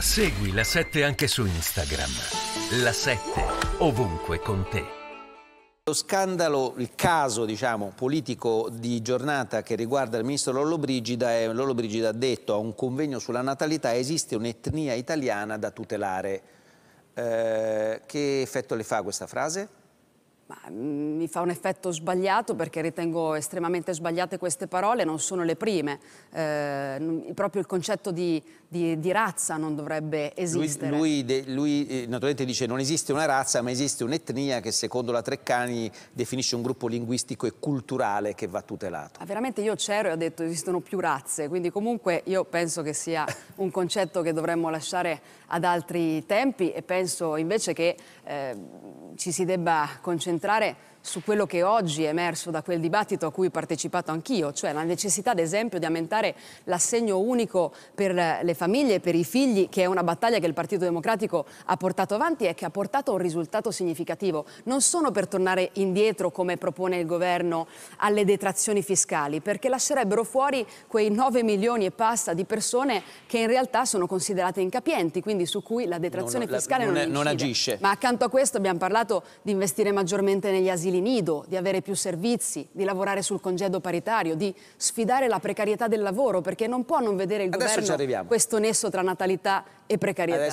Segui la 7 anche su Instagram. La 7 ovunque con te. Lo scandalo, il caso diciamo, politico di giornata che riguarda il ministro Lollobrigida è Lollobrigida ha detto a un convegno sulla natalità esiste un'etnia italiana da tutelare. Eh, che effetto le fa questa frase? Ma mm, mi fa un effetto sbagliato perché ritengo estremamente sbagliate queste parole, non sono le prime. Eh, proprio il concetto di, di, di, razza non dovrebbe esistere. Lui, lui, de, lui eh, naturalmente dice non esiste una razza ma esiste un'etnia che secondo la Treccani definisce un gruppo linguistico e culturale che va tutelato. Ah, veramente io c'ero e ho detto esistono più razze, quindi comunque io penso che sia un concetto che dovremmo lasciare ad altri tempi e penso invece che eh, ci si debba concentrare entrare su quello che oggi è emerso da quel dibattito a cui ho partecipato anch'io, cioè la necessità ad esempio di aumentare l'assegno unico per le famiglie e per i figli, che è una battaglia che il Partito Democratico ha portato avanti e che ha portato un risultato significativo. Non sono per tornare indietro, come propone il governo, alle detrazioni fiscali, perché lascerebbero fuori quei 9 milioni e passa di persone che in realtà sono considerate incapienti, quindi su cui la detrazione non, fiscale la, non, non, è, non agisce. Ma accanto a questo abbiamo parlato di investire maggiormente negli asili asili nido, di avere più servizi, di lavorare sul congedo paritario, di sfidare la precarietà del lavoro, perché non può non vedere il Adesso governo questo nesso tra natalità e precarietà.